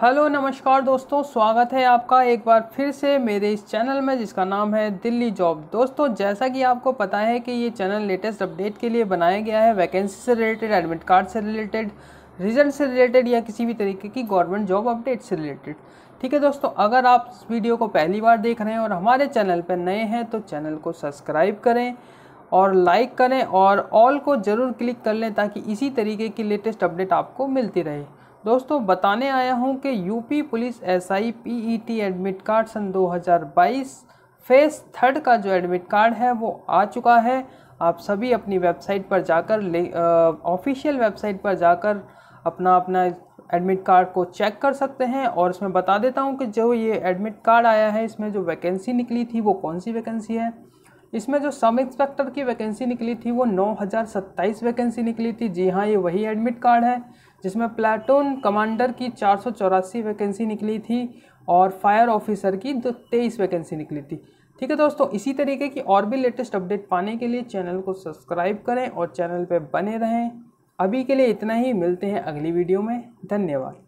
hello नमस्कार दोस्तों स्वागत है आपका एक बार फिर से मेरे इस चैनल में जिसका नाम है दिल्ली जॉब दोस्तों जैसा कि आपको पता है कि ये चैनल लेटेस्ट अपडेट के लिए बनाया गया है वैकेंसी से रिलेटेड एडमिट कार्ड से रिलेटेड रिजल्ट से रिलेटेड या किसी भी तरीके की गवर्नमेंट जॉब अपडेट से रिलेटेड ठीक है दोस्तों अगर आप इस वीडियो को पहली बार देख रहे हैं और हमारे चैनल पर नए हैं तो चैनल को सब्सक्राइब करें और लाइक करें और ऑल को ज़रूर क्लिक कर लें ताकि इसी तरीके की लेटेस्ट अपडेट आपको मिलती रहे दोस्तों बताने आया हूं कि UP police SI PET admit card सन 2022 फेस थर्ड का जो एडमिट कार्ड है वो आ चुका है आप सभी अपनी वेबसाइट पर जाकर ले ऑफिशियल वेबसाइट पर जाकर अपना अपना एडमिट कार्ड को चेक कर सकते हैं और इसमें बता देता हूं कि जो ये एडमिट कार्ड आया है इसमें जो वैकेंसी निकली थी वो कौन सी वैकेंसी है इसमें जो सब इंस्पेक्टर की वैकेंसी निकली थी वो नौ हज़ार वैकेंसी निकली थी जी हाँ ये वही एडमिट कार्ड है जिसमें प्लाटून कमांडर की चार वैकेंसी निकली थी और फायर ऑफिसर की दो तेईस वैकेंसी निकली थी ठीक है दोस्तों इसी तरीके की और भी लेटेस्ट अपडेट पाने के लिए चैनल को सब्सक्राइब करें और चैनल पर बने रहें अभी के लिए इतना ही मिलते हैं अगली वीडियो में धन्यवाद